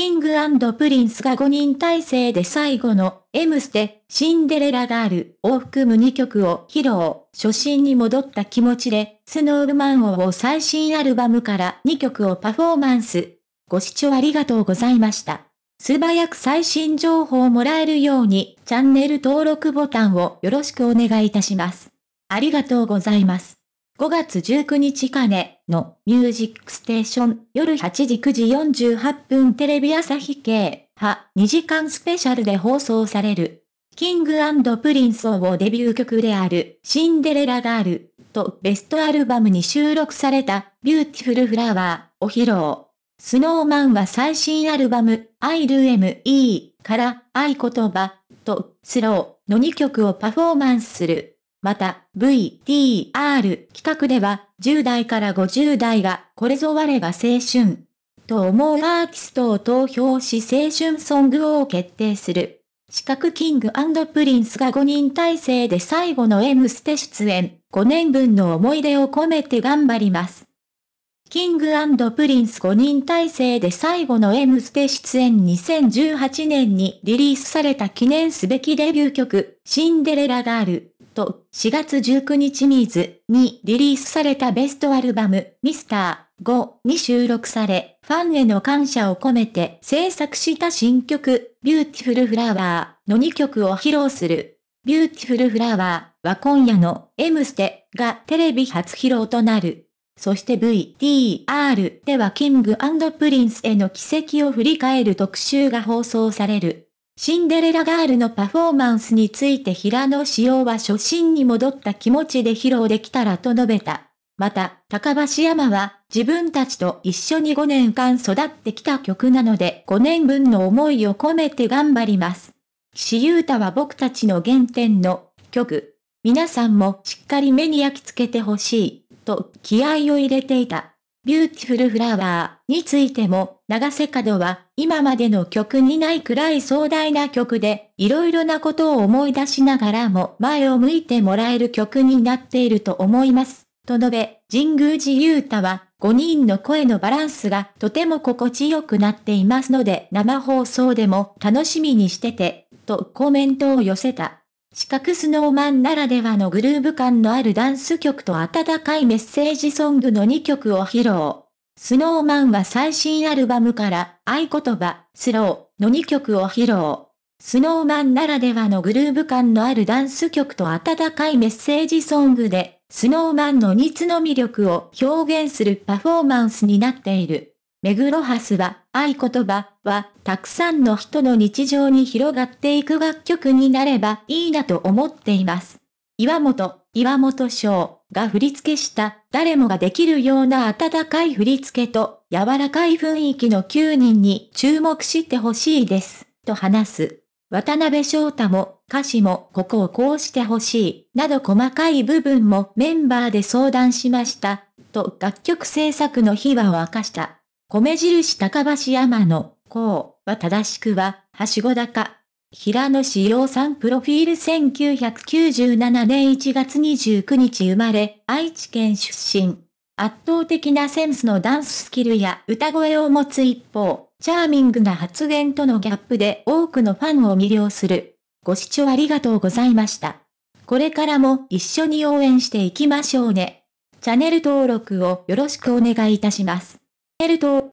キングプリンスが5人体制で最後の、エムステ、シンデレラガールを含む2曲を披露、初心に戻った気持ちで、スノールマン王を最新アルバムから2曲をパフォーマンス。ご視聴ありがとうございました。素早く最新情報をもらえるように、チャンネル登録ボタンをよろしくお願いいたします。ありがとうございます。5月19日金のミュージックステーション夜8時9時48分テレビ朝日系派2時間スペシャルで放送されるキングプリンスをデビュー曲であるシンデレラガールとベストアルバムに収録されたビューティフルフラワーを披露。スノーマンは最新アルバム I Do M.E. から合言葉とスローの2曲をパフォーマンスする。また、VTR 企画では、10代から50代が、これぞ我が青春。と思うアーティストを投票し青春ソングを決定する。四角キングプリンスが5人体制で最後の M ステ出演、5年分の思い出を込めて頑張ります。キングプリンス5人体制で最後の M ステ出演2018年にリリースされた記念すべきデビュー曲、シンデレラガール。と、4月19日ミーズにリリースされたベストアルバム、ミスター5に収録され、ファンへの感謝を込めて制作した新曲、ビューティフルフラワーの2曲を披露する。ビューティフルフラワーは今夜の M ステがテレビ初披露となる。そして VTR ではキングプリンスへの奇跡を振り返る特集が放送される。シンデレラガールのパフォーマンスについて平野紫耀は初心に戻った気持ちで披露できたらと述べた。また、高橋山は、自分たちと一緒に5年間育ってきた曲なので、5年分の思いを込めて頑張ります。岸優太は僕たちの原点の曲。皆さんもしっかり目に焼き付けてほしい、と気合を入れていた。ビューティフルフラワーについても、長瀬角は今までの曲にないくらい壮大な曲で、いろいろなことを思い出しながらも前を向いてもらえる曲になっていると思います。と述べ、神宮寺勇太は、5人の声のバランスがとても心地よくなっていますので、生放送でも楽しみにしてて、とコメントを寄せた。四角スノーマンならではのグルーヴ感のあるダンス曲と温かいメッセージソングの2曲を披露。スノーマンは最新アルバムから合言葉、スローの2曲を披露。スノーマンならではのグルーヴ感のあるダンス曲と温かいメッセージソングで、スノーマンの2つの魅力を表現するパフォーマンスになっている。メグロハスは、合言葉は、たくさんの人の日常に広がっていく楽曲になればいいなと思っています。岩本、岩本翔が振り付けした、誰もができるような温かい振り付けと、柔らかい雰囲気の9人に注目してほしいです、と話す。渡辺翔太も、歌詞も、ここをこうしてほしい、など細かい部分もメンバーで相談しました、と楽曲制作の秘話を明かした。米印高橋山の、こうは正しくは、はしご高。平野志陽さんプロフィール1997年1月29日生まれ、愛知県出身。圧倒的なセンスのダンススキルや歌声を持つ一方、チャーミングな発言とのギャップで多くのファンを魅了する。ご視聴ありがとうございました。これからも一緒に応援していきましょうね。チャンネル登録をよろしくお願いいたします。えると、